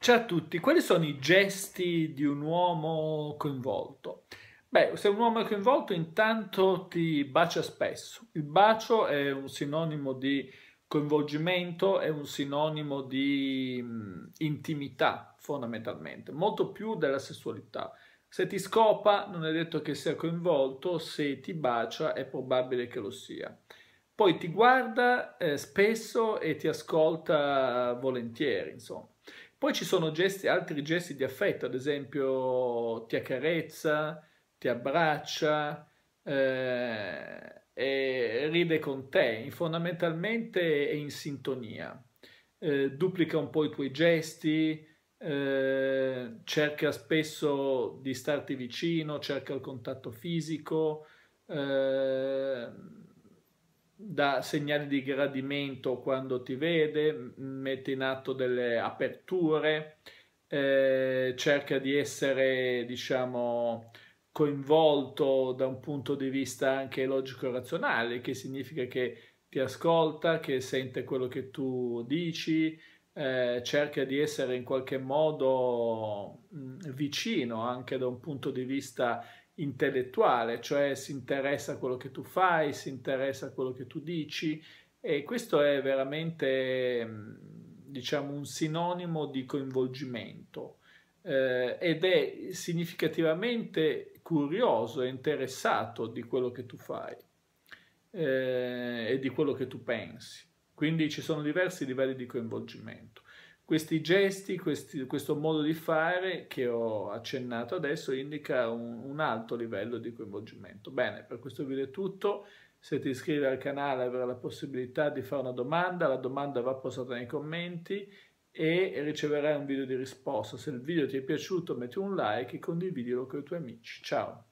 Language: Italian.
Ciao a tutti, quali sono i gesti di un uomo coinvolto? Beh, se un uomo è coinvolto intanto ti bacia spesso. Il bacio è un sinonimo di coinvolgimento, è un sinonimo di intimità fondamentalmente, molto più della sessualità. Se ti scopa non è detto che sia coinvolto, se ti bacia è probabile che lo sia. Poi ti guarda eh, spesso e ti ascolta volentieri, insomma. Poi ci sono gesti, altri gesti di affetto, ad esempio ti accarezza, ti abbraccia eh, e ride con te, fondamentalmente è in sintonia, eh, duplica un po' i tuoi gesti, eh, cerca spesso di starti vicino, cerca il contatto fisico. Eh, dà segnali di gradimento quando ti vede, mette in atto delle aperture, eh, cerca di essere, diciamo, coinvolto da un punto di vista anche logico-razionale, che significa che ti ascolta, che sente quello che tu dici, eh, cerca di essere in qualche modo mh, mm, vicino anche da un punto di vista intellettuale, cioè si interessa a quello che tu fai, si interessa a quello che tu dici e questo è veramente mm, diciamo un sinonimo di coinvolgimento eh, ed è significativamente curioso e interessato di quello che tu fai eh, e di quello che tu pensi. Quindi ci sono diversi livelli di coinvolgimento. Questi gesti, questi, questo modo di fare che ho accennato adesso indica un, un alto livello di coinvolgimento. Bene, per questo video è tutto. Se ti iscrivi al canale avrai la possibilità di fare una domanda, la domanda va postata nei commenti e riceverai un video di risposta. Se il video ti è piaciuto metti un like e condividilo con i tuoi amici. Ciao!